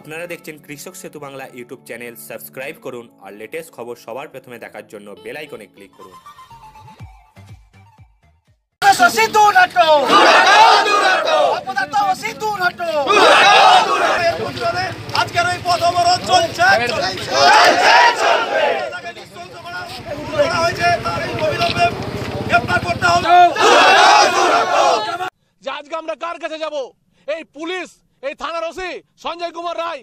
আপনারা দেখছেন কৃষক সেতু বাংলা ইউটিউব চ্যানেল সাবস্ক্রাইব করুন আর লেটেস্ট খবর সবার প্রথমে দেখার জন্য বেল আইকনে ক্লিক করুন আজকের ওই পথ আজকে আমরা কার কাছে যাব এই পুলিশ এই থানার ওসি সঞ্জয় কুমার রায়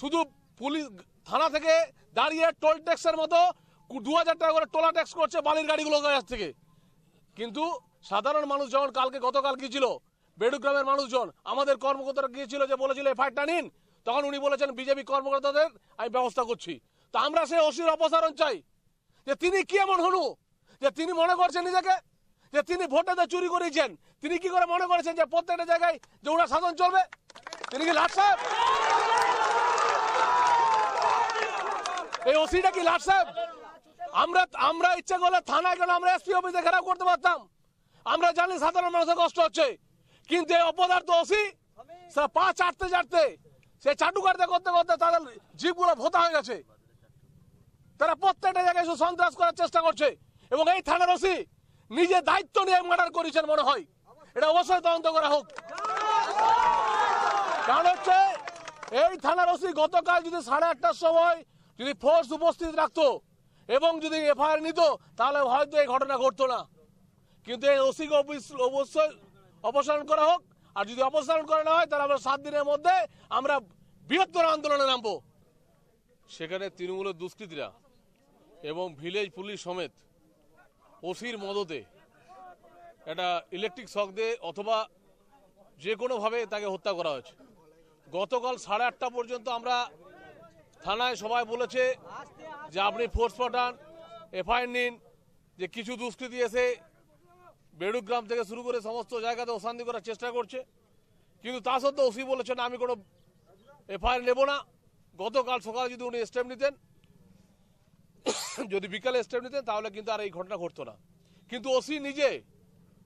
শুধু পুলিশ থানা থেকে দাঁড়িয়ে টোল ট্যাক্সের মতো দু হাজার টাকা করে টোলা ট্যাক্স করছে বালির গাড়িগুলো কাছ থেকে কিন্তু সাধারণ মানুষ যখন কালকে গতকাল গিয়েছিল বেডুগ্রামের মানুষজন আমাদের কর্মকর্তারা গিয়েছিল যে বলেছিল এফআইআরটা নিন তখন উনি বলেছেন বিজেপি কর্মকর্তাদের আমি ব্যবস্থা করছি তা আমরা সেই ওসির অপসারণ চাই যে তিনি কি এমন হনু যে তিনি মনে করছেন নিজেকে যে তিনি ভোটেতে চুরি করেছেন তিনি কি করে মনে করেছেন যে প্রত্যেকটা জায়গায় যে ওরা শাসন চলবে তিনি কি লাট সাহেব এই ওসিটা কি লাট সাহেব আমরা আমরা ইচ্ছা করলে থানায় গেলে আমরা এসপি অফিসে ঘেরাও করতে পারতাম আমরা জানি সাধারণ মানুষের কষ্ট হচ্ছে কিন্তু এই অপদার্থ ওসি পা চাটতে চাটতে সে চাটু কাটতে করতে করতে তাদের জীবগুলো ভোতা হয়ে গেছে তারা প্রত্যেকটা জায়গায় এসে সন্ত্রাস করার চেষ্টা করছে এবং এই থানার ওসি নিজে দায়িত্ব নিয়ে মার্ডার করেছেন মনে হয় এটা অবশ্যই তদন্ত করা হোক কারণ হচ্ছে এই থানার ওসি গতকাল যদি সাড়ে আটটার সময় যদি ফোর্স উপস্থিত রাখতো এবং যদি এফআইআর নিত তাহলে হয়তো এই ঘটনা ঘটতো না কিন্তু এই ওসিকে অবশ্যই অপসারণ করা হোক আর যদি অপসারণ করা না হয় তাহলে আমরা সাত দিনের মধ্যে আমরা বৃহত্তর আন্দোলনে নামবো সেখানে তৃণমূলের দুষ্কৃতীরা এবং ভিলেজ পুলিশ সমেত ওসির মদতে একটা ইলেকট্রিক শক দিয়ে অথবা যে কোনোভাবে তাকে হত্যা করা হয়েছে গতকাল সাড়ে আটটা পর্যন্ত আমরা থানায় সবাই বলেছে যে আপনি ফোর্স পাঠান এফআইআর নিন যে কিছু দুষ্কৃতি এসে বেড়ুগ্রাম থেকে শুরু করে সমস্ত জায়গাতে অশান্তি করার চেষ্টা করছে কিন্তু তা সত্ত্বেও ওসি বলেছেন আমি কোনো এফআইআর নেব না গতকাল সকালে যদি উনি স্টেপ নিতেন যদি বিকালে স্টেপ নিতেন তাহলে কিন্তু আর এই ঘটনা ঘটতো না কিন্তু ওসি নিজে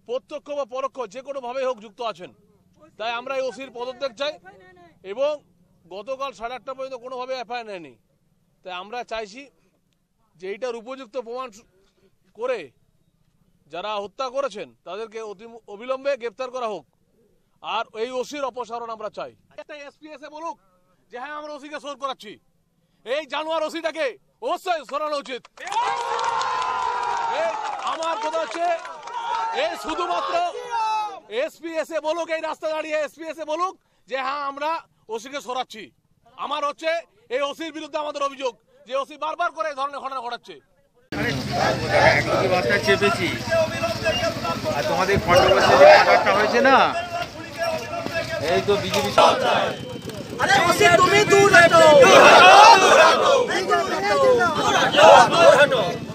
প্রত্যক্ষ বা পরোক্ষ যে কোনোভাবেই হোক যুক্ত আছেন তাই আমরা এই ওসির পদত্যাগ চাই এবং গতকাল সাড়ে আটটা পর্যন্ত কোনোভাবে এফআইআর নেয়নি তাই আমরা চাইছি যে এইটার উপযুক্ত প্রমাণ করে যারা হত্যা করেছেন তাদেরকে অতি অবিলম্বে গ্রেপ্তার করা হোক আর এই ওসির অপসারণ আমরা চাই একটা এসপিএস এ বলুক যে হ্যাঁ আমরা ওসিকে সোর করাচ্ছি এই জানোয়ার ওসিটাকে অবশ্যই সরানো উচিত আমার কথা হচ্ছে এই শুধুমাত্র এসপিএস এ বলুক এই রাস্তা দাঁড়িয়ে এসপিএস এসে বলুক যে হ্যাঁ আমরা ওসিকে সরাচ্ছি আমার হচ্ছে এই ওসির বিরুদ্ধে আমাদের অভিযোগ যে ওসি বারবার করে এই ধরনের ঘটনা ঘটাচ্ছে চেপেছি তোমাদের হয়েছে না এই তো বিজেপি